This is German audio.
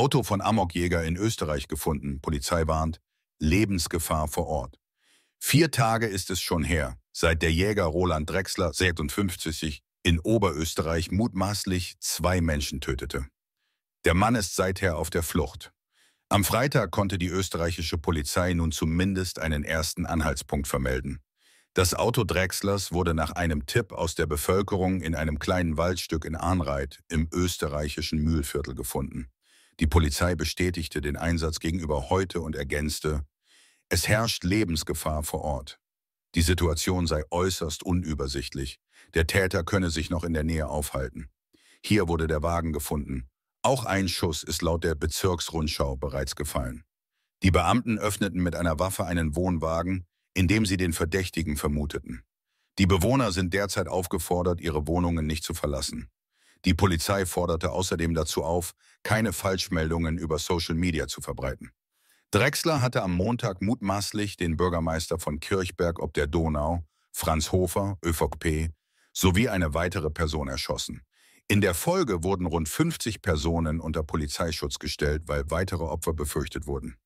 Auto von Amokjäger in Österreich gefunden, Polizei warnt, Lebensgefahr vor Ort. Vier Tage ist es schon her, seit der Jäger Roland Drexler, 56, in Oberösterreich mutmaßlich zwei Menschen tötete. Der Mann ist seither auf der Flucht. Am Freitag konnte die österreichische Polizei nun zumindest einen ersten Anhaltspunkt vermelden. Das Auto Drexlers wurde nach einem Tipp aus der Bevölkerung in einem kleinen Waldstück in Arnreit im österreichischen Mühlviertel gefunden. Die Polizei bestätigte den Einsatz gegenüber heute und ergänzte, es herrscht Lebensgefahr vor Ort. Die Situation sei äußerst unübersichtlich. Der Täter könne sich noch in der Nähe aufhalten. Hier wurde der Wagen gefunden. Auch ein Schuss ist laut der Bezirksrundschau bereits gefallen. Die Beamten öffneten mit einer Waffe einen Wohnwagen, in dem sie den Verdächtigen vermuteten. Die Bewohner sind derzeit aufgefordert, ihre Wohnungen nicht zu verlassen. Die Polizei forderte außerdem dazu auf, keine Falschmeldungen über Social Media zu verbreiten. Drexler hatte am Montag mutmaßlich den Bürgermeister von Kirchberg ob der Donau, Franz Hofer, ÖVP, sowie eine weitere Person erschossen. In der Folge wurden rund 50 Personen unter Polizeischutz gestellt, weil weitere Opfer befürchtet wurden.